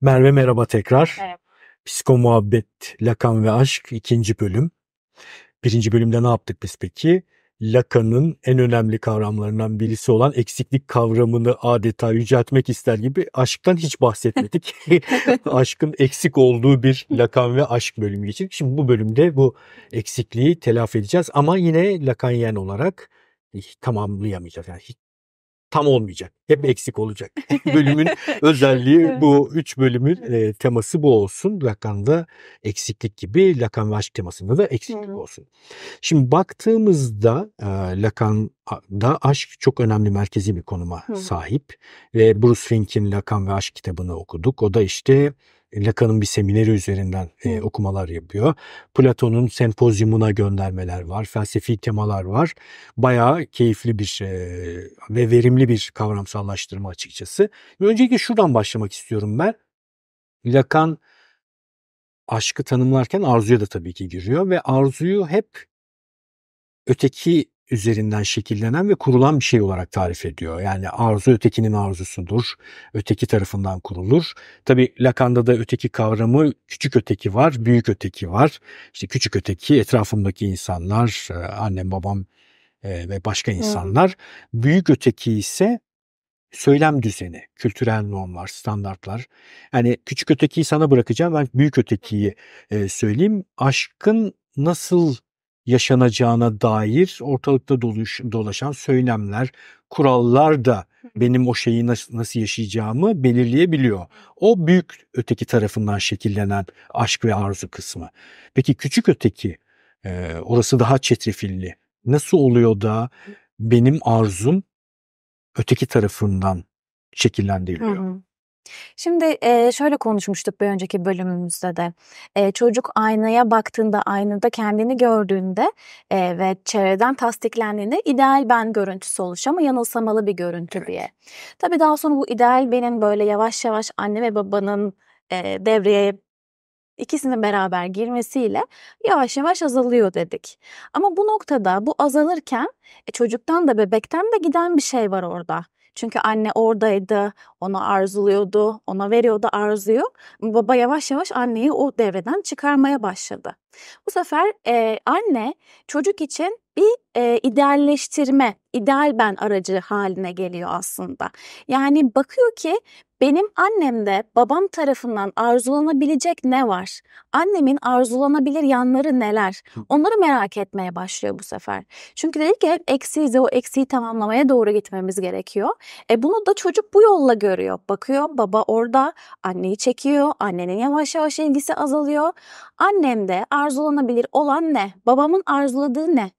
Merve merhaba tekrar. Merhaba. Psiko Muhabbet, Lakan ve Aşk ikinci bölüm. Birinci bölümde ne yaptık biz peki? Lakan'ın en önemli kavramlarından birisi olan eksiklik kavramını adeta yüceltmek ister gibi aşktan hiç bahsetmedik. Aşkın eksik olduğu bir Lacan ve aşk bölümü geçirdik. Şimdi bu bölümde bu eksikliği telafi edeceğiz ama yine Lacanyen olarak tamamlayamayacağız. Yani hiç tam olmayacak. Hep eksik olacak. Bölümün özelliği bu. Üç bölümün e, teması bu olsun. Lacan'da eksiklik gibi Lacan ve aşk temasında da eksiklik olsun. Şimdi baktığımızda e, Lacan'da aşk çok önemli merkezi bir konuma sahip. Ve Bruce Fink'in Lacan ve Aşk kitabını okuduk. O da işte Lacan'ın bir semineri üzerinden e, okumalar yapıyor. Platon'un sempozyumuna göndermeler var, felsefi temalar var. Bayağı keyifli bir e, ve verimli bir kavramsallaştırma açıkçası. Öncelikle şuradan başlamak istiyorum ben. Lacan aşkı tanımlarken arzuya da tabii ki giriyor ve arzuyu hep öteki üzerinden şekillenen ve kurulan bir şey olarak tarif ediyor. Yani arzu ötekinin arzusudur. Öteki tarafından kurulur. Tabi Lacan'da da öteki kavramı küçük öteki var, büyük öteki var. İşte küçük öteki etrafımdaki insanlar, e, annem babam e, ve başka insanlar. Hmm. Büyük öteki ise söylem düzeni, kültürel normlar, standartlar. Yani küçük ötekiyi sana bırakacağım ben büyük ötekiyi e, söyleyeyim. Aşkın nasıl yaşanacağına dair ortalıkta doluş, dolaşan söylemler, kurallar da benim o şeyi nasıl, nasıl yaşayacağımı belirleyebiliyor. O büyük öteki tarafından şekillenen aşk ve arzu kısmı. Peki küçük öteki, e, orası daha çetrefilli. Nasıl oluyor da benim arzum öteki tarafından şekillendiriliyor? Hı hı. Şimdi e, şöyle konuşmuştuk bir önceki bölümümüzde de. E, çocuk aynaya baktığında, aynada kendini gördüğünde e, ve çevreden tasdiklendiğinde ideal ben görüntüsü oluşuyor ama yanılsamalı bir görüntü diye. Tabii daha sonra bu ideal benim böyle yavaş yavaş anne ve babanın e, devreye ikisinin beraber girmesiyle yavaş yavaş azalıyor dedik. Ama bu noktada bu azalırken e, çocuktan da bebekten de giden bir şey var orada. Çünkü anne oradaydı, ona arzuluyordu, ona veriyordu arzuyu. Baba yavaş yavaş anneyi o devreden çıkarmaya başladı. Bu sefer e, anne çocuk için bir e, idealleştirme, ideal ben aracı haline geliyor aslında. Yani bakıyor ki benim annemde babam tarafından arzulanabilecek ne var? Annemin arzulanabilir yanları neler? Onları merak etmeye başlıyor bu sefer. Çünkü dedik ki hep eksiyiz o eksiği tamamlamaya doğru gitmemiz gerekiyor. E bunu da çocuk bu yolla görüyor. Bakıyor baba orada anneyi çekiyor. Annenin yavaş yavaş ilgisi azalıyor. Annemde arzulanabilir olan ne? Babamın arzuladığı ne?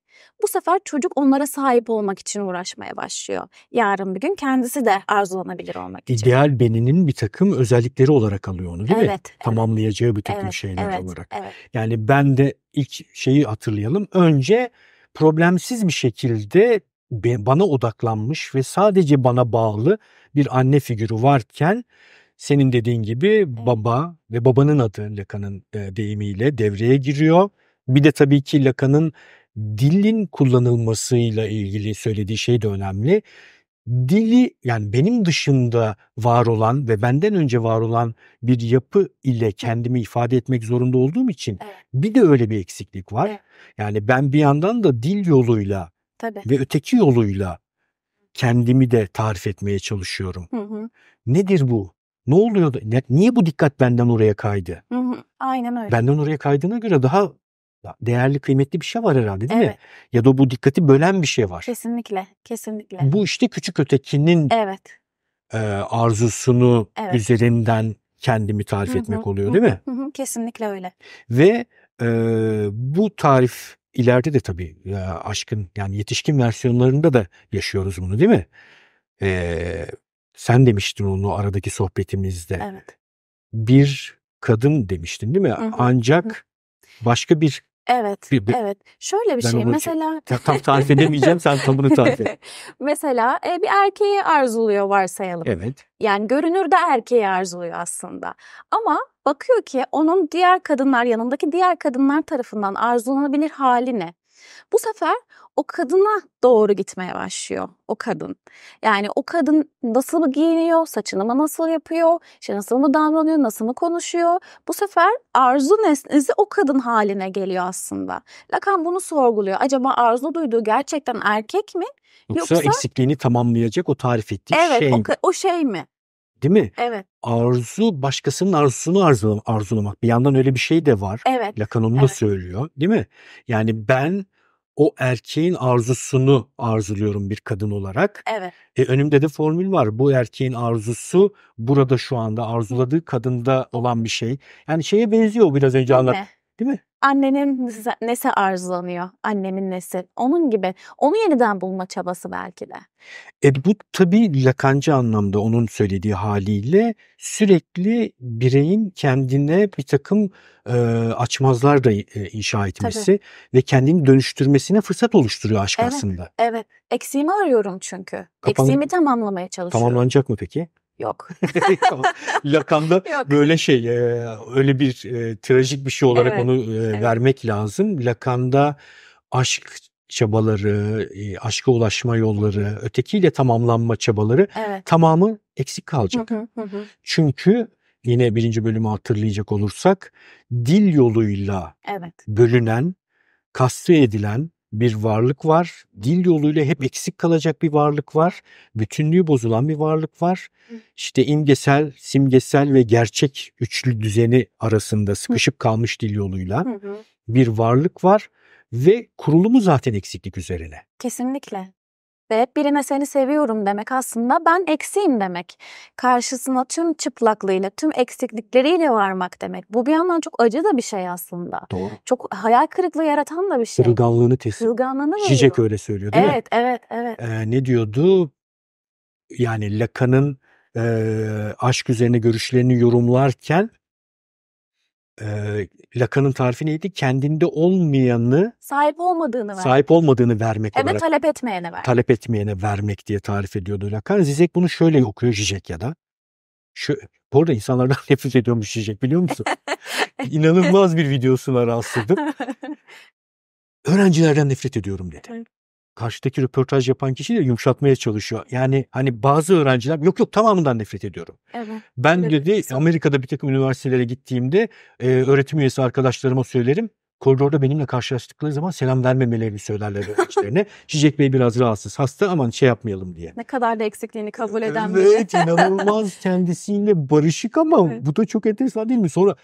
Bu sefer çocuk onlara sahip olmak için uğraşmaya başlıyor. Yarın bir gün kendisi de arzulanabilir olmak için. İdeal beninin bir takım özellikleri olarak alıyor onu değil evet, mi? Evet. Tamamlayacağı bir takım evet, şeyler evet, olarak. Evet. Yani ben de ilk şeyi hatırlayalım. Önce problemsiz bir şekilde bana odaklanmış ve sadece bana bağlı bir anne figürü varken senin dediğin gibi baba ve babanın adı lakanın e, deyimiyle devreye giriyor. Bir de tabii ki lakanın dilin kullanılmasıyla ilgili söylediği şey de önemli. Dili yani benim dışında var olan ve benden önce var olan bir yapı ile kendimi ifade etmek zorunda olduğum için bir de öyle bir eksiklik var. Yani ben bir yandan da dil yoluyla Tabii. ve öteki yoluyla kendimi de tarif etmeye çalışıyorum. Hı hı. Nedir bu? Ne oluyor? Niye bu dikkat benden oraya kaydı? Hı hı, aynen öyle. Benden oraya kaydığına göre daha değerli kıymetli bir şey var herhalde değil evet. mi? Ya da bu dikkati bölen bir şey var. Kesinlikle, kesinlikle. Bu işte küçük ötekinin evet. e, arzusunu evet. üzerinden kendimi tarif hı hı, etmek oluyor değil mi? Hı hı, kesinlikle öyle. Ve e, bu tarif ileride de tabii ya aşkın yani yetişkin versiyonlarında da yaşıyoruz bunu değil mi? E, sen demiştin onu aradaki sohbetimizde. Evet. Bir kadın demiştin değil mi? Hı hı, Ancak hı başka bir Evet, bir, bir, evet. Şöyle bir ben şey, şey mesela... Çok, tam tarif edemeyeceğim, sen tam bunu tarif et. mesela e, bir erkeği arzuluyor varsayalım. Evet. Yani görünürde erkeği arzuluyor aslında. Ama bakıyor ki onun diğer kadınlar, yanındaki diğer kadınlar tarafından arzulanabilir hali ne? Bu sefer o kadına doğru gitmeye başlıyor o kadın. Yani o kadın nasıl giyiniyor, saçını mı nasıl yapıyor, işte nasıl mı davranıyor, nasıl mı konuşuyor. Bu sefer arzu nesnesi o kadın haline geliyor aslında. Lacan bunu sorguluyor. Acaba arzu duyduğu gerçekten erkek mi? Yoksa, Yoksa eksikliğini tamamlayacak o tarif ettiği evet, şey mi? Evet o şey mi? Değil mi? Evet. Arzu başkasının arzusunu arzulamak. Bir yandan öyle bir şey de var. Evet. Lacan onu evet. da söylüyor. Değil mi? Yani ben o erkeğin arzusunu arzuluyorum bir kadın olarak. Evet. E, önümde de formül var. Bu erkeğin arzusu burada şu anda arzuladığı kadında olan bir şey. Yani şeye benziyor biraz önce anlat. Değil mi? Annenin nesi arzulanıyor? Annemin nesi? Onun gibi. Onu yeniden bulma çabası belki de. E bu tabii lakancı anlamda onun söylediği haliyle sürekli bireyin kendine bir takım e, açmazlar da e, inşa etmesi tabii. ve kendini dönüştürmesine fırsat oluşturuyor aşk evet, aslında. Evet. Eksiğimi arıyorum çünkü. Kapan... Eksiğimi tamamlamaya çalışıyorum. Tamamlanacak mı peki? Yok. Lakan'da Yok. böyle şey e, öyle bir e, trajik bir şey olarak evet. onu e, evet. vermek lazım. Lakan'da aşk çabaları, e, aşka ulaşma yolları, ötekiyle tamamlanma çabaları evet. tamamı eksik kalacak. Hı hı hı. Çünkü yine birinci bölümü hatırlayacak olursak dil yoluyla evet. bölünen, kastı edilen, bir varlık var. Dil yoluyla hep eksik kalacak bir varlık var. Bütünlüğü bozulan bir varlık var. İşte imgesel, simgesel ve gerçek üçlü düzeni arasında sıkışıp kalmış dil yoluyla bir varlık var ve kurulumu zaten eksiklik üzerine. Kesinlikle ve birine seni seviyorum demek aslında ben eksiyim demek. Karşısına tüm çıplaklığıyla, tüm eksiklikleriyle varmak demek. Bu bir yandan çok acı da bir şey aslında. Doğru. Çok hayal kırıklığı yaratan da bir şey. Kırılganlığını teslim. Kırılganlığını veriyor. Zizek öyle söylüyor değil evet, mi? Evet, evet, evet. Ee, ne diyordu? Yani Lacan'ın e, aşk üzerine görüşlerini yorumlarken e, Lacan'ın tarifi neydi? Kendinde olmayanı sahip olmadığını ver, Sahip olmadığını vermek evet, olarak. talep etmeyene ver. Talep etmeyene vermek diye tarif ediyordu Lakan Zizek bunu şöyle okuyor Zizek ya da. Şu, bu arada insanlardan nefret ediyormuş Zizek biliyor musun? İnanılmaz bir videosu var aslında. Öğrencilerden nefret ediyorum dedi karşıdaki röportaj yapan de yumuşatmaya çalışıyor. Yani hani bazı öğrenciler yok yok tamamından nefret ediyorum. Evet. Ben evet. dedi Amerika'da bir takım üniversitelere gittiğimde e, öğretim üyesi arkadaşlarıma söylerim koridorda benimle karşılaştıkları zaman selam vermemelerini söylerler öğrencilerine. Çiçek Bey biraz rahatsız, hasta aman şey yapmayalım diye. Ne kadar da eksikliğini kabul eden biri. Evet şey. inanılmaz kendisiyle barışık ama evet. bu da çok enteresan değil mi? Sonra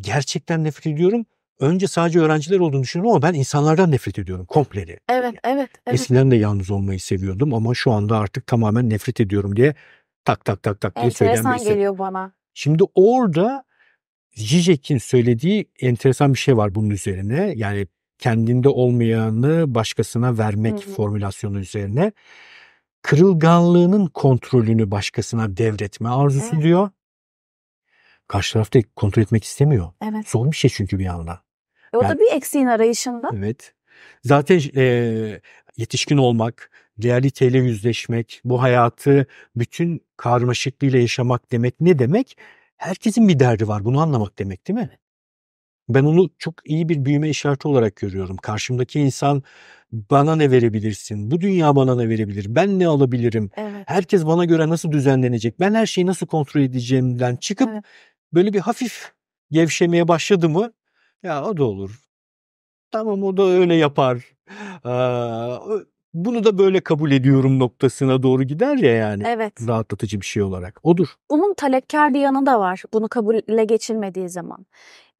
gerçekten nefret ediyorum önce sadece öğrenciler olduğunu düşünüyorum ama ben insanlardan nefret ediyorum kompleli. Evet, evet, evet. Eskiden de yalnız olmayı seviyordum ama şu anda artık tamamen nefret ediyorum diye tak tak tak tak diye Enteresan söylenmesi. geliyor bana. Şimdi orada Zizek'in söylediği enteresan bir şey var bunun üzerine. Yani kendinde olmayanı başkasına vermek Hı-hı. formülasyonu üzerine. Kırılganlığının kontrolünü başkasına devretme arzusu evet. diyor. Karşı taraf da kontrol etmek istemiyor. Evet. Zor bir şey çünkü bir yandan. E o yani, da bir eksiğin arayışında. Evet. Zaten e, yetişkin olmak, realiteyle yüzleşmek, bu hayatı bütün karmaşıklığıyla yaşamak demek ne demek? Herkesin bir derdi var. Bunu anlamak demek değil mi? Ben onu çok iyi bir büyüme işareti olarak görüyorum. Karşımdaki insan bana ne verebilirsin? Bu dünya bana ne verebilir? Ben ne alabilirim? Evet. Herkes bana göre nasıl düzenlenecek? Ben her şeyi nasıl kontrol edeceğimden çıkıp evet. böyle bir hafif gevşemeye başladı mı ya o da olur. Tamam o da öyle yapar. Ee, bunu da böyle kabul ediyorum noktasına doğru gider ya yani. Evet. Rahatlatıcı bir şey olarak. Odur. Bunun talepkar bir yanı da var bunu kabulle geçilmediği zaman.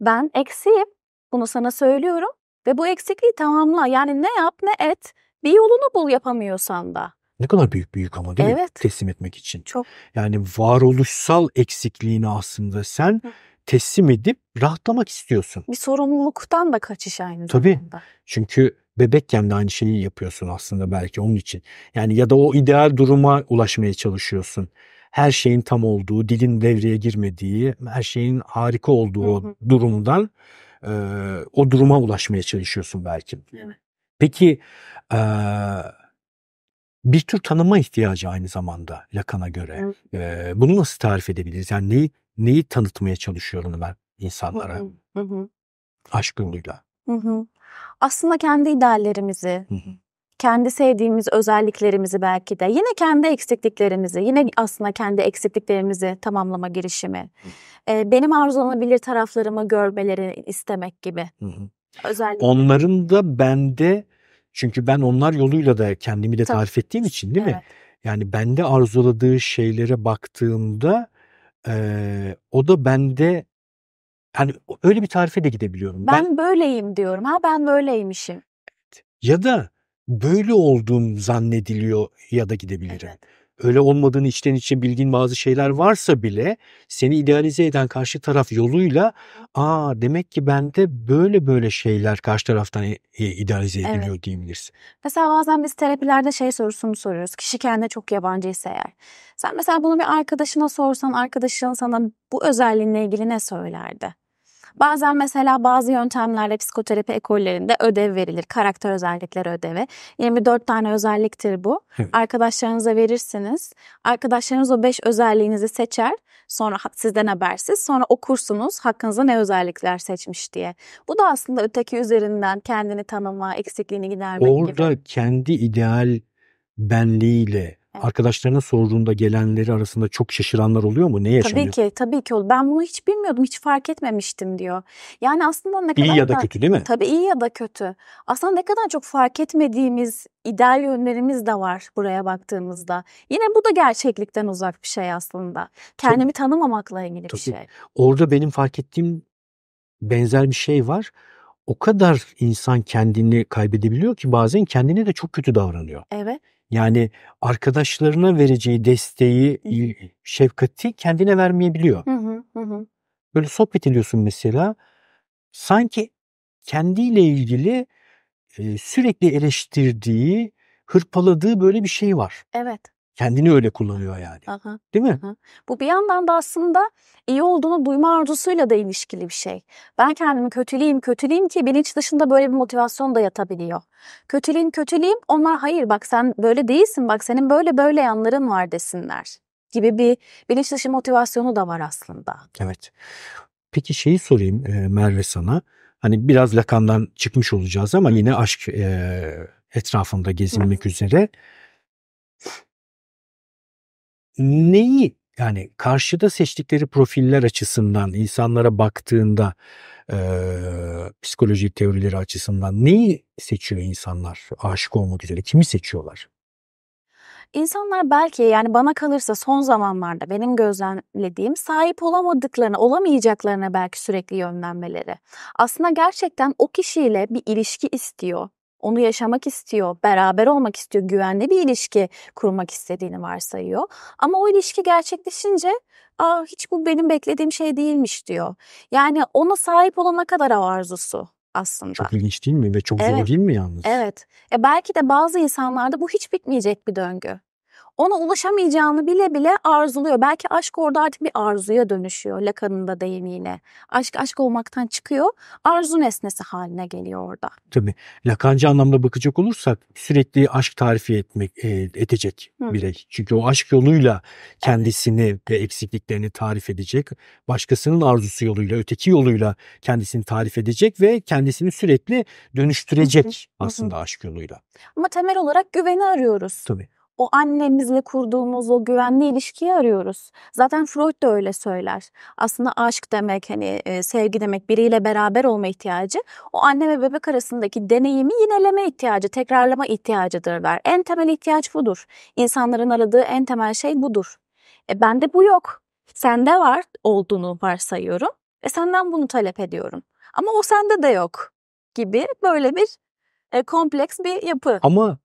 Ben eksiğim. Bunu sana söylüyorum. Ve bu eksikliği tamamla. Yani ne yap ne et. Bir yolunu bul yapamıyorsan da. Ne kadar büyük büyük ama değil evet. mi? Teslim etmek için. Çok. Yani varoluşsal eksikliğini aslında sen... Hı teslim edip rahatlamak istiyorsun. Bir sorumluluktan da kaçış aynı Tabii. zamanda. Tabii. Çünkü bebekken de aynı şeyi yapıyorsun aslında belki onun için. Yani ya da o ideal duruma ulaşmaya çalışıyorsun. Her şeyin tam olduğu, dilin devreye girmediği, her şeyin harika olduğu hı hı. durumdan e, o duruma ulaşmaya çalışıyorsun belki. Evet. Peki e, bir tür tanıma ihtiyacı aynı zamanda Lacan'a göre. Evet. E, bunu nasıl tarif edebiliriz? Yani neyi neyi tanıtmaya çalışıyorum ben insanlara? Hı hı. hı. Aşk yoluyla. Hı hı. Aslında kendi ideallerimizi, hı hı. kendi sevdiğimiz özelliklerimizi belki de, yine kendi eksikliklerimizi, yine aslında kendi eksikliklerimizi tamamlama girişimi. Hı. benim arzulanabilir taraflarımı görmeleri istemek gibi. Hı hı. Onların da bende, çünkü ben onlar yoluyla da kendimi de Tabii. tarif ettiğim için değil evet. mi? Yani bende arzuladığı şeylere baktığımda ee, o da bende yani öyle bir tarife de gidebiliyorum. Ben, ben böyleyim diyorum. Ha ben böyleymişim. Ya da böyle olduğum zannediliyor ya da gidebilirim. Evet öyle olmadığını içten içe bildiğin bazı şeyler varsa bile seni idealize eden karşı taraf yoluyla aa demek ki bende böyle böyle şeyler karşı taraftan idealize ediliyor evet. diyebilirsin. Mesela bazen biz terapilerde şey sorusunu soruyoruz. Kişi kendine çok yabancı ise eğer. Sen mesela bunu bir arkadaşına sorsan arkadaşın sana bu özelliğinle ilgili ne söylerdi? Bazen mesela bazı yöntemlerle psikoterapi ekollerinde ödev verilir. Karakter özellikleri ödevi. 24 tane özelliktir bu. Arkadaşlarınıza verirsiniz. Arkadaşlarınız o 5 özelliğinizi seçer. Sonra sizden habersiz. Sonra okursunuz hakkınızda ne özellikler seçmiş diye. Bu da aslında öteki üzerinden kendini tanıma, eksikliğini gidermek Orada gibi. Orada kendi ideal benliğiyle Arkadaşlarına sorduğunda gelenleri arasında çok şaşıranlar oluyor mu? Ne yaşanıyor? Tabii ki, tabii ki. oldu. Ben bunu hiç bilmiyordum, hiç fark etmemiştim diyor. Yani aslında ne kadar... İyi ya da kötü değil mi? Tabii iyi ya da kötü. Aslında ne kadar çok fark etmediğimiz ideal yönlerimiz de var buraya baktığımızda. Yine bu da gerçeklikten uzak bir şey aslında. Kendimi tabii. tanımamakla ilgili tabii. bir şey. Orada benim fark ettiğim benzer bir şey var o kadar insan kendini kaybedebiliyor ki bazen kendine de çok kötü davranıyor. Evet. Yani arkadaşlarına vereceği desteği, şefkati kendine vermeyebiliyor. Hı hı hı. Böyle sohbet ediyorsun mesela. Sanki kendiyle ilgili sürekli eleştirdiği, hırpaladığı böyle bir şey var. Evet. Kendini öyle kullanıyor yani. Aha. Değil mi? Aha. Bu bir yandan da aslında iyi olduğunu duyma arzusuyla da ilişkili bir şey. Ben kendimi kötüleyim, kötüleyim ki bilinç dışında böyle bir motivasyon da yatabiliyor. Kötüleyim, kötüleyim onlar hayır bak sen böyle değilsin, bak senin böyle böyle yanların var desinler gibi bir bilinç dışı motivasyonu da var aslında. Evet. Peki şeyi sorayım Merve sana. Hani biraz lakandan çıkmış olacağız ama yine aşk etrafında gezinmek üzere neyi yani karşıda seçtikleri profiller açısından insanlara baktığında e, psikoloji teorileri açısından neyi seçiyor insanlar aşık olmak üzere kimi seçiyorlar? İnsanlar belki yani bana kalırsa son zamanlarda benim gözlemlediğim sahip olamadıklarına, olamayacaklarına belki sürekli yönlenmeleri. Aslında gerçekten o kişiyle bir ilişki istiyor onu yaşamak istiyor, beraber olmak istiyor, güvenli bir ilişki kurmak istediğini varsayıyor. Ama o ilişki gerçekleşince Aa, hiç bu benim beklediğim şey değilmiş diyor. Yani ona sahip olana kadar o arzusu aslında. Çok ilginç değil mi ve çok evet. zor değil mi yalnız? Evet. E belki de bazı insanlarda bu hiç bitmeyecek bir döngü ona ulaşamayacağını bile bile arzuluyor. Belki aşk orada artık bir arzuya dönüşüyor. Lacan'ın da deyimi yine. Aşk aşk olmaktan çıkıyor. Arzu nesnesi haline geliyor orada. Tabii. Lakancı anlamda bakacak olursak sürekli aşk tarifi etmek e, edecek Hı. birey. Çünkü o aşk yoluyla kendisini ve eksikliklerini tarif edecek. Başkasının arzusu yoluyla, öteki yoluyla kendisini tarif edecek ve kendisini sürekli dönüştürecek aslında aşk yoluyla. Ama temel olarak güveni arıyoruz. Tabii o annemizle kurduğumuz o güvenli ilişkiyi arıyoruz. Zaten Freud da öyle söyler. Aslında aşk demek hani e, sevgi demek biriyle beraber olma ihtiyacı o anne ve bebek arasındaki deneyimi yineleme ihtiyacı, tekrarlama ihtiyacıdır der. En temel ihtiyaç budur. İnsanların aradığı en temel şey budur. E, bende bu yok. Sende var olduğunu varsayıyorum ve senden bunu talep ediyorum. Ama o sende de yok gibi böyle bir e, kompleks bir yapı. Ama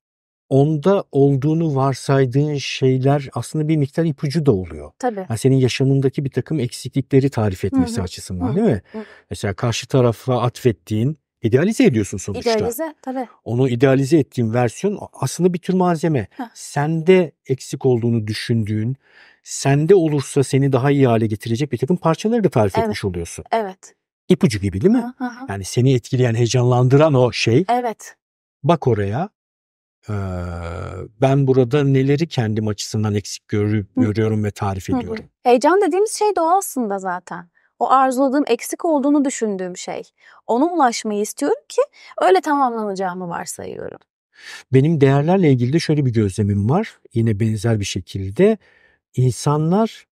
onda olduğunu varsaydığın şeyler aslında bir miktar ipucu da oluyor. Tabii. Yani senin yaşamındaki bir takım eksiklikleri tarif etmesi Hı-hı. açısından Hı-hı. değil mi? Hı-hı. Mesela karşı tarafa atfettiğin, idealize ediyorsun sonuçta. İdealize tabii. Onu idealize ettiğin versiyon aslında bir tür malzeme. Hı. Sende eksik olduğunu düşündüğün, sende olursa seni daha iyi hale getirecek bir takım parçaları da tarif evet. etmiş oluyorsun. Evet. İpucu gibi değil mi? Hı hı. Yani seni etkileyen, heyecanlandıran o şey. Evet. Bak oraya ben burada neleri kendim açısından eksik görüp, görüyorum ve tarif ediyorum. Heyecan dediğimiz şey doğal aslında zaten. O arzuladığım eksik olduğunu düşündüğüm şey. Ona ulaşmayı istiyorum ki öyle tamamlanacağımı varsayıyorum. Benim değerlerle ilgili de şöyle bir gözlemim var. Yine benzer bir şekilde insanlar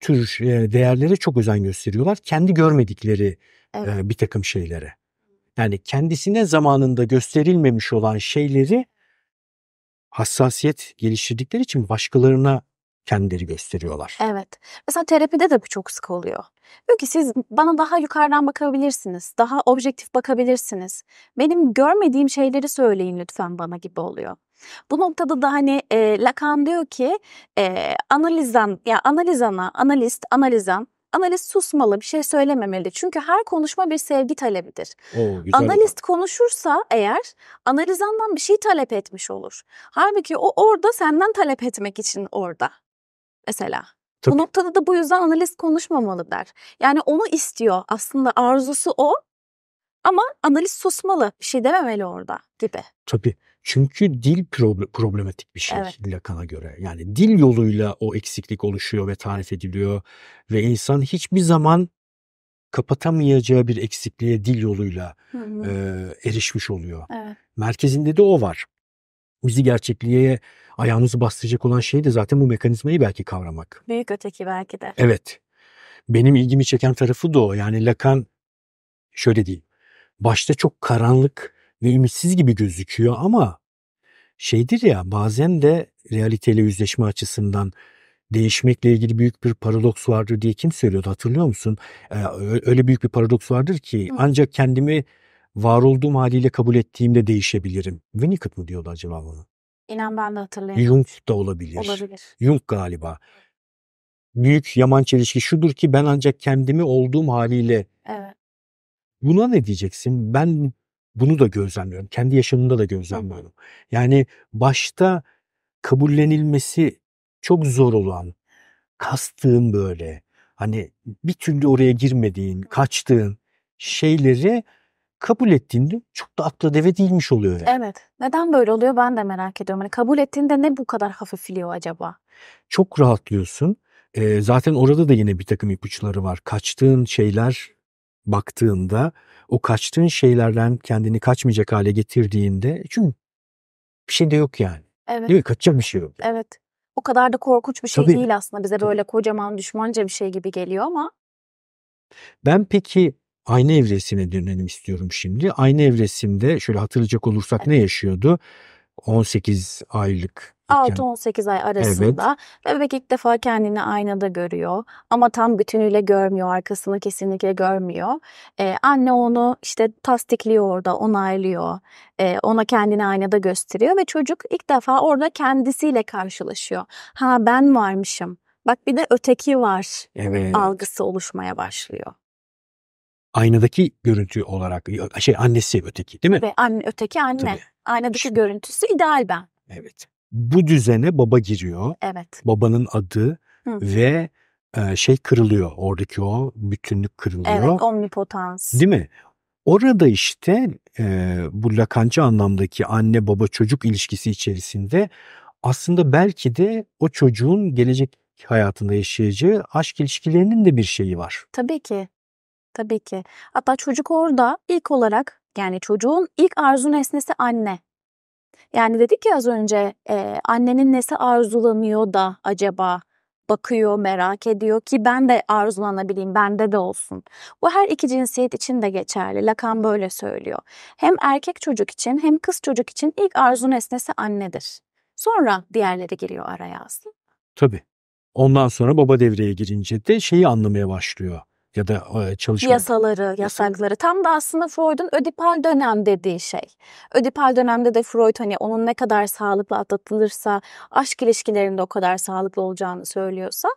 tür değerlere çok özen gösteriyorlar. Kendi görmedikleri evet. bir takım şeylere. Yani kendisine zamanında gösterilmemiş olan şeyleri hassasiyet geliştirdikleri için başkalarına kendileri gösteriyorlar. Evet. Mesela terapide de bu çok sık oluyor. Diyor ki siz bana daha yukarıdan bakabilirsiniz. Daha objektif bakabilirsiniz. Benim görmediğim şeyleri söyleyin lütfen bana gibi oluyor. Bu noktada da hani e, Lacan diyor ki e, analizan ya analizana analist analizan analist susmalı, bir şey söylememeli. Çünkü her konuşma bir sevgi talebidir. Oo, güzel analist efendim. konuşursa eğer analizandan bir şey talep etmiş olur. Halbuki o orada senden talep etmek için orada. Mesela. Tabii. Bu noktada da bu yüzden analist konuşmamalı der. Yani onu istiyor aslında arzusu o ama analist susmalı bir şey dememeli orada gibi. Tabii. Çünkü dil problematik bir şey evet. Lacan'a göre. Yani dil yoluyla o eksiklik oluşuyor ve tarif ediliyor ve insan hiçbir zaman kapatamayacağı bir eksikliğe dil yoluyla hı hı. E, erişmiş oluyor. Evet. Merkezinde de o var. Bizi gerçekliğe ayağınızı bastıracak olan şey de zaten bu mekanizmayı belki kavramak. Büyük öteki belki de. Evet. Benim ilgimi çeken tarafı da o. Yani Lacan şöyle diyeyim. Başta çok karanlık ve ümitsiz gibi gözüküyor ama şeydir ya bazen de realiteyle yüzleşme açısından değişmekle ilgili büyük bir paradoks vardır diye kim söylüyordu hatırlıyor musun? Ee, öyle büyük bir paradoks vardır ki ancak kendimi var olduğum haliyle kabul ettiğimde değişebilirim. Winnicott mı diyordu acaba bunu? İnan ben de hatırlayamıyorum. Jung da olabilir. Olabilir. Jung galiba. Büyük yaman çelişki şudur ki ben ancak kendimi olduğum haliyle Evet. Buna ne diyeceksin? Ben bunu da gözlemliyorum. Kendi yaşamımda da gözlemliyorum. Yani başta kabullenilmesi çok zor olan, kastığın böyle, hani bir türlü oraya girmediğin, kaçtığın şeyleri kabul ettiğinde çok da akla deve değilmiş oluyor yani. Evet. Neden böyle oluyor ben de merak ediyorum. Hani kabul ettiğinde ne bu kadar hafifliyor acaba? Çok rahatlıyorsun. E, zaten orada da yine bir takım ipuçları var. Kaçtığın şeyler baktığında o kaçtığın şeylerden kendini kaçmayacak hale getirdiğinde çünkü bir şey de yok yani. Evet. Değil mi? Kaçacak bir şey yok. Yani. Evet. O kadar da korkunç bir şey Tabii. değil aslında. Bize Tabii. böyle kocaman düşmanca bir şey gibi geliyor ama. Ben peki ayna evresine dönelim istiyorum şimdi. Ayna evresinde şöyle hatırlayacak olursak evet. ne yaşıyordu? 18 aylık 6-18 ay arasında evet. bebek ilk defa kendini aynada görüyor ama tam bütünüyle görmüyor arkasını kesinlikle görmüyor. Ee, anne onu işte tasdikliyor orada onaylıyor ee, ona kendini aynada gösteriyor ve çocuk ilk defa orada kendisiyle karşılaşıyor. Ha ben varmışım bak bir de öteki var evet. algısı oluşmaya başlıyor aynadaki görüntü olarak şey annesi öteki değil mi? Ve anne öteki anne. Tabii. Aynadaki işte. görüntüsü ideal ben. Evet bu düzene baba giriyor. Evet. Babanın adı Hı. ve e, şey kırılıyor. Oradaki o bütünlük kırılıyor. Evet, omnipotans. Değil mi? Orada işte e, bu lakancı anlamdaki anne baba çocuk ilişkisi içerisinde aslında belki de o çocuğun gelecek hayatında yaşayacağı aşk ilişkilerinin de bir şeyi var. Tabii ki. Tabii ki. Hatta çocuk orada ilk olarak yani çocuğun ilk arzu nesnesi anne. Yani dedik ya az önce e, annenin nesi arzulanıyor da acaba bakıyor, merak ediyor ki ben de arzulanabileyim, bende de olsun. Bu her iki cinsiyet için de geçerli. Lacan böyle söylüyor. Hem erkek çocuk için hem kız çocuk için ilk arzu nesnesi annedir. Sonra diğerleri giriyor araya aslında. Tabii. Ondan sonra baba devreye girince de şeyi anlamaya başlıyor ya da çalışma... Yasaları, yasakları. Tam da aslında Freud'un ödipal dönem dediği şey. Ödipal dönemde de Freud hani onun ne kadar sağlıklı atlatılırsa, aşk ilişkilerinde o kadar sağlıklı olacağını söylüyorsa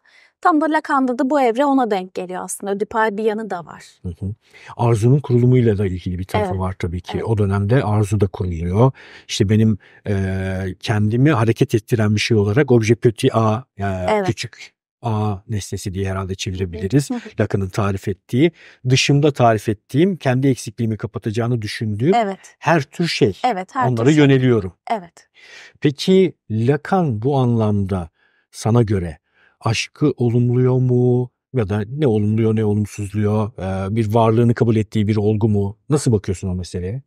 tam da Lacan'da da bu evre ona denk geliyor aslında. Ödipal bir yanı da var. Hı hı. Arzunun kurulumuyla da ilgili bir tarafı evet. var tabii ki. Evet. O dönemde arzu da kuruluyor. İşte benim e, kendimi hareket ettiren bir şey olarak obje a, yani evet. küçük A nesnesi diye herhalde çevirebiliriz. Lacan'ın tarif ettiği, dışımda tarif ettiğim, kendi eksikliğimi kapatacağını düşündüğüm evet. her tür şey. Evet, her Onlara tür şey. yöneliyorum. Şey. Evet. Peki Lacan bu anlamda sana göre aşkı olumluyor mu? ya da ne olumluyor ne olumsuzluyor, ee, bir varlığını kabul ettiği bir olgu mu? Nasıl bakıyorsun o meseleye?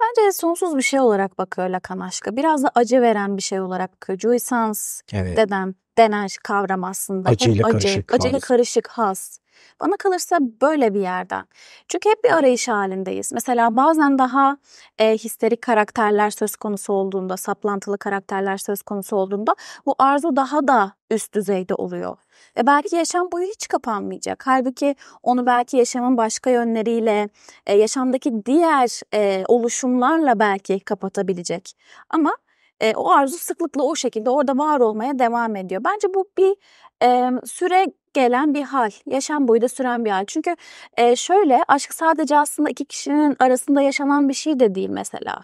Bence sonsuz bir şey olarak bakıyor Lacan aşka Biraz da acı veren bir şey olarak bakıyor. Jouissance evet. dedem denen kavram aslında. Acıyla Hep acı, karışık. Acıyla karışık has. Bana kalırsa böyle bir yerden. Çünkü hep bir arayış halindeyiz. Mesela bazen daha e, histerik karakterler söz konusu olduğunda, saplantılı karakterler söz konusu olduğunda bu arzu daha da üst düzeyde oluyor. Ve belki yaşam boyu hiç kapanmayacak. Halbuki onu belki yaşamın başka yönleriyle, e, yaşamdaki diğer e, oluşumlarla belki kapatabilecek. Ama e, o arzu sıklıkla o şekilde orada var olmaya devam ediyor. Bence bu bir e, süre gelen bir hal. Yaşam boyu da süren bir hal. Çünkü e, şöyle aşk sadece aslında iki kişinin arasında yaşanan bir şey de değil mesela.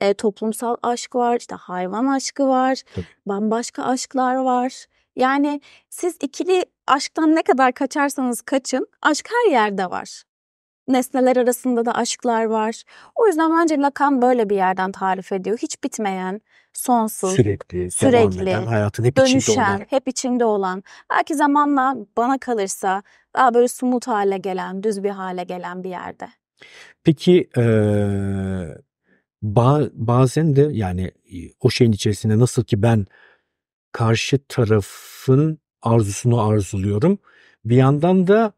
E, toplumsal aşk var, işte hayvan aşkı var, Tabii. bambaşka aşklar var. Yani siz ikili aşktan ne kadar kaçarsanız kaçın, aşk her yerde var nesneler arasında da aşklar var. O yüzden bence Lacan böyle bir yerden tarif ediyor. Hiç bitmeyen, sonsuz, sürekli, sürekli eden, hayatın hep dönüşen, içinde olan. hep içinde olan. Belki zamanla bana kalırsa daha böyle sumut hale gelen, düz bir hale gelen bir yerde. Peki ee, bazen de yani o şeyin içerisinde nasıl ki ben karşı tarafın arzusunu arzuluyorum. Bir yandan da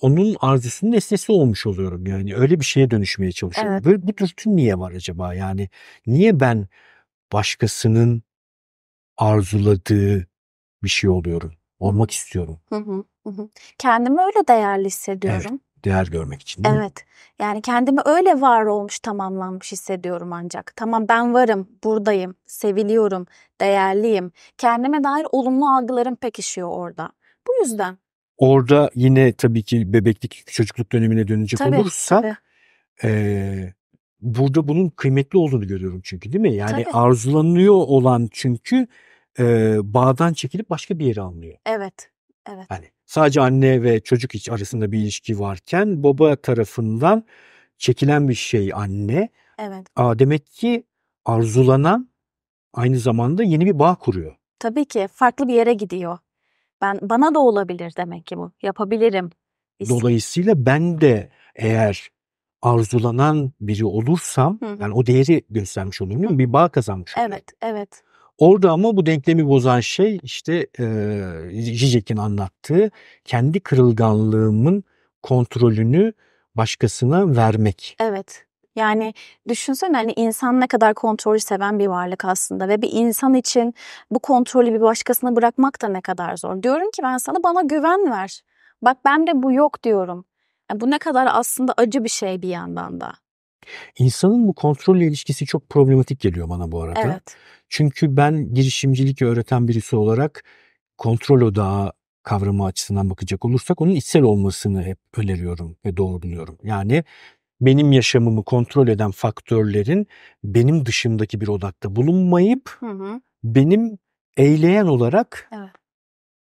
onun arzusunun nesnesi olmuş oluyorum. Yani öyle bir şeye dönüşmeye çalışıyorum. Evet. Böyle bu dürtü niye var acaba? Yani niye ben başkasının arzuladığı bir şey oluyorum? Olmak istiyorum. Hı hı, hı. Kendimi öyle değerli hissediyorum. Evet değer görmek için. Değil evet. Mi? Yani kendimi öyle var olmuş, tamamlanmış hissediyorum ancak. Tamam ben varım, buradayım, seviliyorum, değerliyim. Kendime dair olumlu algılarım pekişiyor orada. Bu yüzden Orada yine tabii ki bebeklik, çocukluk dönemine dönecek tabii, olursak tabii. E, burada bunun kıymetli olduğunu görüyorum çünkü değil mi? Yani tabii. arzulanıyor olan çünkü e, bağdan çekilip başka bir yere alınıyor. Evet, evet. Yani sadece anne ve çocuk iç arasında bir ilişki varken baba tarafından çekilen bir şey anne. Evet. Aa, demek ki arzulanan aynı zamanda yeni bir bağ kuruyor. Tabii ki farklı bir yere gidiyor. Ben bana da olabilir demek ki bu. Yapabilirim. Dolayısıyla ben de eğer arzulanan biri olursam Hı. yani o değeri göstermiş oluyorum değil mi? Bir bağ kazanmış oluyorum. Evet, evet. Orada ama bu denklemi bozan şey işte e, Zizek'in anlattığı kendi kırılganlığımın kontrolünü başkasına vermek. Evet. Yani düşünsen, hani insan ne kadar kontrolü seven bir varlık aslında ve bir insan için bu kontrolü bir başkasına bırakmak da ne kadar zor. Diyorum ki ben sana bana güven ver. Bak ben de bu yok diyorum. Yani bu ne kadar aslında acı bir şey bir yandan da. İnsanın bu kontrolle ilişkisi çok problematik geliyor bana bu arada. Evet. Çünkü ben girişimcilik öğreten birisi olarak kontrol odağı kavramı açısından bakacak olursak onun içsel olmasını hep öneriyorum ve doğru buluyorum. Yani benim yaşamımı kontrol eden faktörlerin benim dışımdaki bir odakta bulunmayıp hı hı. benim eyleyen olarak evet.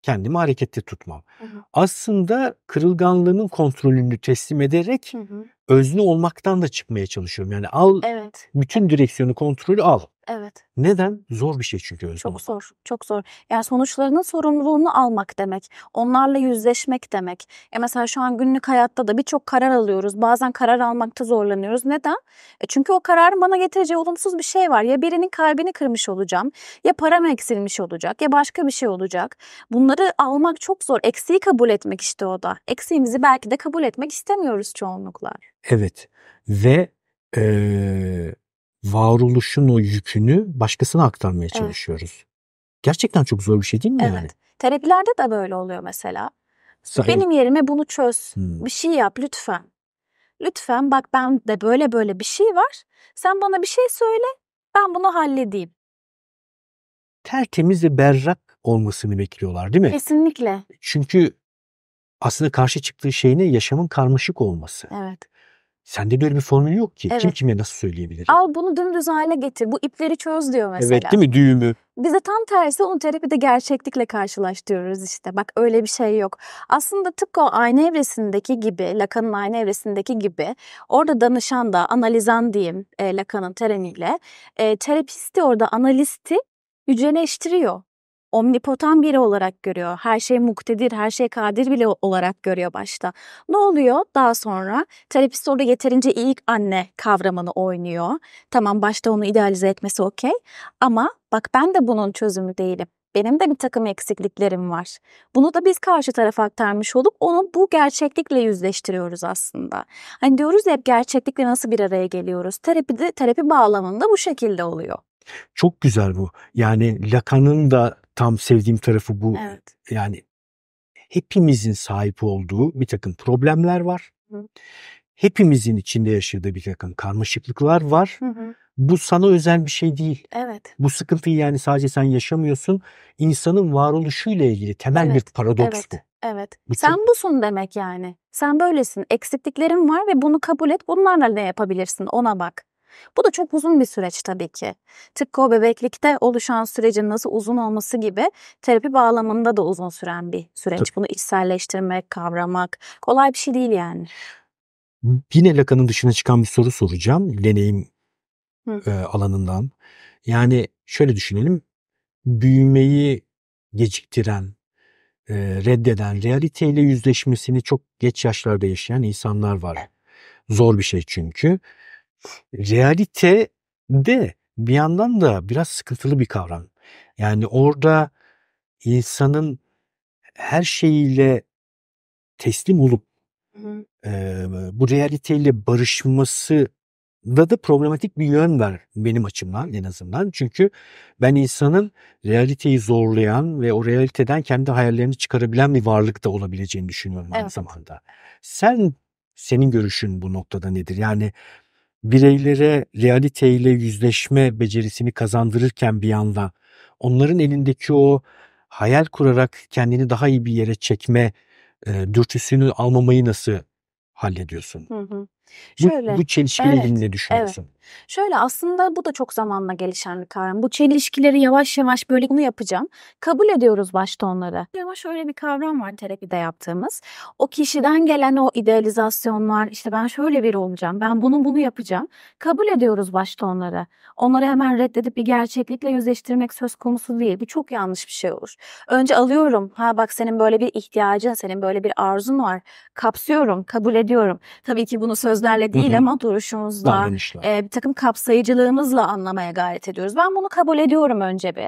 kendimi harekette tutmam. Hı hı. Aslında kırılganlığının kontrolünü teslim ederek hı hı. özne olmaktan da çıkmaya çalışıyorum. Yani al evet. bütün direksiyonu kontrolü al. Evet. Neden? Zor bir şey çünkü özlem Çok zor, çok zor. Yani sonuçlarının sorumluluğunu almak demek, onlarla yüzleşmek demek. E mesela şu an günlük hayatta da birçok karar alıyoruz. Bazen karar almakta zorlanıyoruz. Neden? E çünkü o kararın bana getireceği olumsuz bir şey var. Ya birinin kalbini kırmış olacağım, ya param eksilmiş olacak, ya başka bir şey olacak. Bunları almak çok zor. Eksiği kabul etmek işte o da. Eksiğimizi belki de kabul etmek istemiyoruz çoğunlukla. Evet ve... Ee varoluşun o yükünü başkasına aktarmaya çalışıyoruz. Evet. Gerçekten çok zor bir şey değil mi evet. yani? Terapilerde de böyle oluyor mesela. Sahi. Benim yerime bunu çöz. Hmm. Bir şey yap lütfen. Lütfen bak ben de böyle böyle bir şey var. Sen bana bir şey söyle. Ben bunu halledeyim. Tertemiz ve berrak olmasını bekliyorlar değil mi? Kesinlikle. Çünkü aslında karşı çıktığı şey ne? Yaşamın karmaşık olması. Evet. Sende böyle bir formül yok ki. Evet. Kim kime nasıl söyleyebilir? Al bunu dümdüz hale getir. Bu ipleri çöz diyor mesela. Evet değil mi? Düğümü. Bize tam tersi onu terapide gerçeklikle karşılaştırıyoruz işte. Bak öyle bir şey yok. Aslında tıpkı o ayna evresindeki gibi, Lakan'ın ayna evresindeki gibi orada danışan da analizan diyeyim e, Lacan'ın tereniyle e, terapisti orada analisti yüceleştiriyor omnipotan biri olarak görüyor. Her şey muktedir, her şey kadir bile olarak görüyor başta. Ne oluyor daha sonra? Terapist orada yeterince ilk anne kavramını oynuyor. Tamam başta onu idealize etmesi okey ama bak ben de bunun çözümü değilim. Benim de bir takım eksikliklerim var. Bunu da biz karşı tarafa aktarmış olup onu bu gerçeklikle yüzleştiriyoruz aslında. Hani diyoruz hep gerçeklikle nasıl bir araya geliyoruz? Terapide, terapi bağlamında bu şekilde oluyor. Çok güzel bu. Yani Lacan'ın da tam sevdiğim tarafı bu. Evet. Yani hepimizin sahip olduğu bir takım problemler var. Hı. Hepimizin içinde yaşadığı bir takım karmaşıklıklar var. Hı hı. Bu sana özel bir şey değil. Evet. Bu sıkıntıyı yani sadece sen yaşamıyorsun. İnsanın varoluşuyla ilgili temel evet. bir paradoks evet. bu. Evet. Bu sen çok... busun demek yani. Sen böylesin. Eksikliklerin var ve bunu kabul et. Bunlarla ne yapabilirsin ona bak. Bu da çok uzun bir süreç tabii ki. Tıpkı o bebeklikte oluşan sürecin nasıl uzun olması gibi terapi bağlamında da uzun süren bir süreç. Tabii. Bunu içselleştirmek, kavramak kolay bir şey değil yani. Yine lakanın dışına çıkan bir soru soracağım deneyim e, alanından. Yani şöyle düşünelim. Büyümeyi geciktiren, e, reddeden, realiteyle yüzleşmesini çok geç yaşlarda yaşayan insanlar var. Zor bir şey çünkü realite de bir yandan da biraz sıkıntılı bir kavram. Yani orada insanın her şeyiyle teslim olup e, bu realiteyle barışması da da problematik bir yön var benim açımdan en azından. Çünkü ben insanın realiteyi zorlayan ve o realiteden kendi hayallerini çıkarabilen bir varlık da olabileceğini düşünüyorum evet. aynı zamanda. Sen senin görüşün bu noktada nedir? Yani bireylere realiteyle yüzleşme becerisini kazandırırken bir yanda onların elindeki o hayal kurarak kendini daha iyi bir yere çekme e, dürtüsünü almamayı nasıl hallediyorsun? Hı hı. Şöyle, bu, bu çelişkili evet, ne düşünüyorsun? Evet. Şöyle aslında bu da çok zamanla gelişen bir kavram. Bu çelişkileri yavaş yavaş böyle bunu yapacağım. Kabul ediyoruz başta onları. Ama şöyle bir kavram var terapide yaptığımız. O kişiden gelen o idealizasyonlar işte ben şöyle biri olacağım. Ben bunu bunu yapacağım. Kabul ediyoruz başta onları. Onları hemen reddedip bir gerçeklikle yüzleştirmek söz konusu değil. Bu çok yanlış bir şey olur. Önce alıyorum. Ha bak senin böyle bir ihtiyacın, senin böyle bir arzun var. Kapsıyorum, kabul ediyorum. Tabii ki bunu söz sözlerle değil ama duruşumuzla, e, bir takım kapsayıcılığımızla anlamaya gayret ediyoruz. Ben bunu kabul ediyorum önce bir.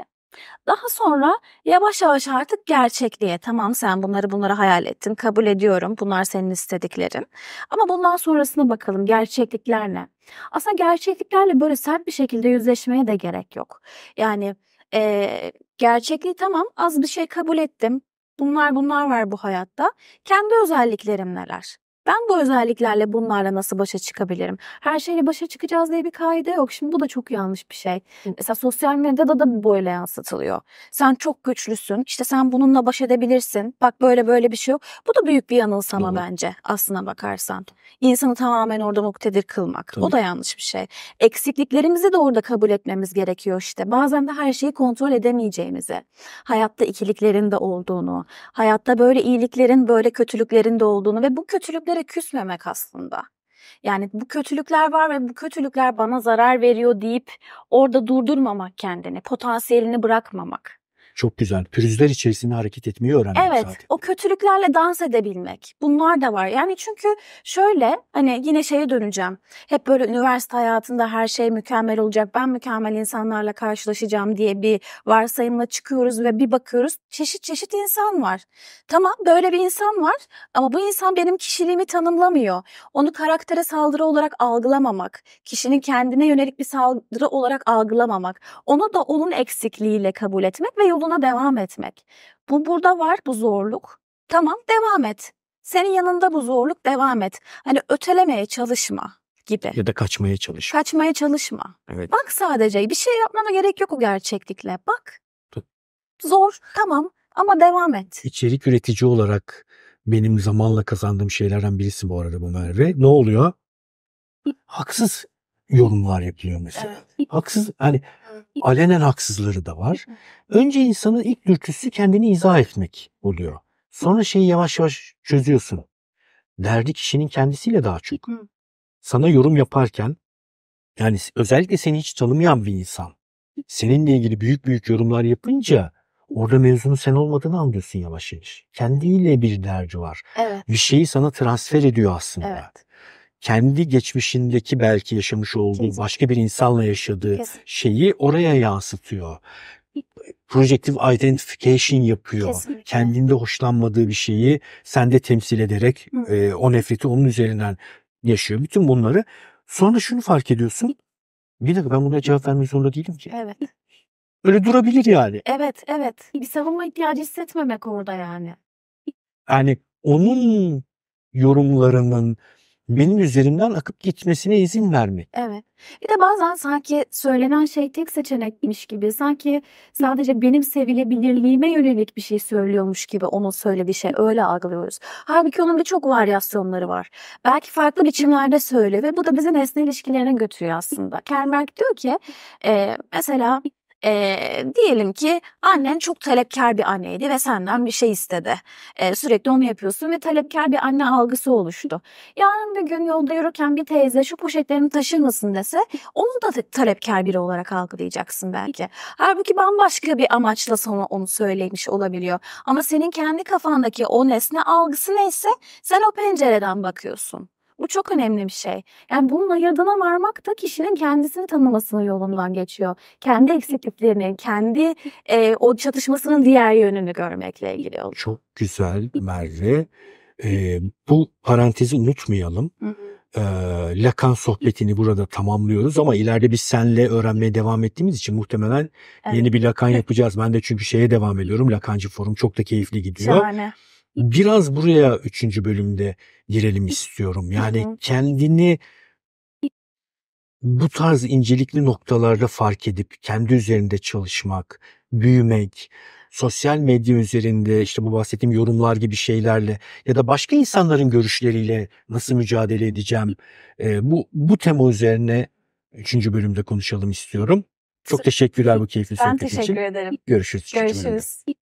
Daha sonra yavaş yavaş artık gerçekliğe tamam sen bunları bunları hayal ettin kabul ediyorum bunlar senin istediklerin. Ama bundan sonrasına bakalım gerçeklikler ne? Aslında gerçekliklerle böyle sert bir şekilde yüzleşmeye de gerek yok. Yani e, gerçekliği tamam az bir şey kabul ettim bunlar bunlar var bu hayatta. Kendi özelliklerim neler? Ben bu özelliklerle bunlarla nasıl başa çıkabilirim? Her şeyle başa çıkacağız diye bir kaide yok. Şimdi bu da çok yanlış bir şey. Mesela sosyal medyada da böyle yansıtılıyor. Sen çok güçlüsün. İşte sen bununla baş edebilirsin. Bak böyle böyle bir şey yok. Bu da büyük bir yanılsama Doğru. bence aslına bakarsan. İnsanı tamamen orada muktedir kılmak. Tabii. O da yanlış bir şey. Eksikliklerimizi de orada kabul etmemiz gerekiyor işte. Bazen de her şeyi kontrol edemeyeceğimizi. Hayatta ikiliklerin de olduğunu, hayatta böyle iyiliklerin böyle kötülüklerin de olduğunu ve bu kötülükler kötülüklere küsmemek aslında. Yani bu kötülükler var ve bu kötülükler bana zarar veriyor deyip orada durdurmamak kendini, potansiyelini bırakmamak. Çok güzel. Pürüzler içerisinde hareket etmeyi öğrenmek evet, zaten. Evet. O kötülüklerle dans edebilmek. Bunlar da var. Yani çünkü şöyle hani yine şeye döneceğim. Hep böyle üniversite hayatında her şey mükemmel olacak. Ben mükemmel insanlarla karşılaşacağım diye bir varsayımla çıkıyoruz ve bir bakıyoruz çeşit çeşit insan var. Tamam böyle bir insan var ama bu insan benim kişiliğimi tanımlamıyor. Onu karaktere saldırı olarak algılamamak, kişinin kendine yönelik bir saldırı olarak algılamamak, onu da onun eksikliğiyle kabul etmek ve yoluna devam etmek. Bu burada var bu zorluk. Tamam devam et. Senin yanında bu zorluk devam et. Hani ötelemeye çalışma gibi. Ya da kaçmaya çalışma. Kaçmaya çalışma. Evet. Bak sadece bir şey yapmana gerek yok o gerçeklikle. Bak. Zor tamam ama devam et. İçerik üretici olarak benim zamanla kazandığım şeylerden birisi bu arada bu Merve. Ne oluyor? Haksız yorumlar yapılıyor mesela. Evet. Haksız hani alenen haksızları da var. Önce insanın ilk dürtüsü kendini izah etmek oluyor. Sonra şeyi yavaş yavaş çözüyorsun. Derdi kişinin kendisiyle daha çok. Sana yorum yaparken yani özellikle seni hiç tanımayan bir insan seninle ilgili büyük büyük yorumlar yapınca orada mevzunun sen olmadığını anlıyorsun yavaş yavaş. Kendiyle bir derdi var. Evet. Bir şeyi sana transfer ediyor aslında. Evet kendi geçmişindeki belki yaşamış olduğu başka bir insanla yaşadığı şeyi oraya yansıtıyor. Projective identification yapıyor. Kesinlikle. Kendinde hoşlanmadığı bir şeyi sende temsil ederek e, o nefreti onun üzerinden yaşıyor. Bütün bunları sonra şunu fark ediyorsun. Bir dakika ben buna cevap vermek zorunda değilim ki. Evet. Öyle durabilir yani. Evet, evet. Bir savunma ihtiyacı hissetmemek orada yani. Yani onun yorumlarının benim üzerimden akıp gitmesine izin vermek. Evet. Bir de bazen sanki söylenen şey tek seçenekmiş gibi, sanki sadece benim sevilebilirliğime yönelik bir şey söylüyormuş gibi onun söylediği şey öyle algılıyoruz. Halbuki onun birçok varyasyonları var. Belki farklı biçimlerde söylüyor ve bu da bizi nesne ilişkilerine götürüyor aslında. Kernberg diyor ki e, mesela e, diyelim ki annen çok talepkar bir anneydi ve senden bir şey istedi. E, sürekli onu yapıyorsun ve talepkar bir anne algısı oluştu. Yarın bir gün yolda yürürken bir teyze şu poşetlerini taşır mısın dese onu da talepkar biri olarak algılayacaksın belki. Halbuki bambaşka bir amaçla sana onu söylemiş olabiliyor. Ama senin kendi kafandaki o nesne algısı neyse sen o pencereden bakıyorsun. Bu çok önemli bir şey. Yani bunun ayırdına varmak da kişinin kendisini tanımasının yolundan geçiyor. Kendi eksikliklerini, kendi e, o çatışmasının diğer yönünü görmekle ilgili. Çok güzel Merve. E, bu parantezi unutmayalım. Hı e, Lacan sohbetini burada tamamlıyoruz ama ileride biz senle öğrenmeye devam ettiğimiz için muhtemelen evet. yeni bir Lakan yapacağız. Ben de çünkü şeye devam ediyorum. Lakancı forum çok da keyifli gidiyor. Şahane biraz buraya üçüncü bölümde girelim istiyorum. Yani kendini bu tarz incelikli noktalarda fark edip kendi üzerinde çalışmak, büyümek, sosyal medya üzerinde işte bu bahsettiğim yorumlar gibi şeylerle ya da başka insanların görüşleriyle nasıl mücadele edeceğim e, bu bu tema üzerine üçüncü bölümde konuşalım istiyorum. Çok teşekkürler bu keyifli sohbet için. Ben teşekkür ederim. Görüşürüz. Görüşürüz.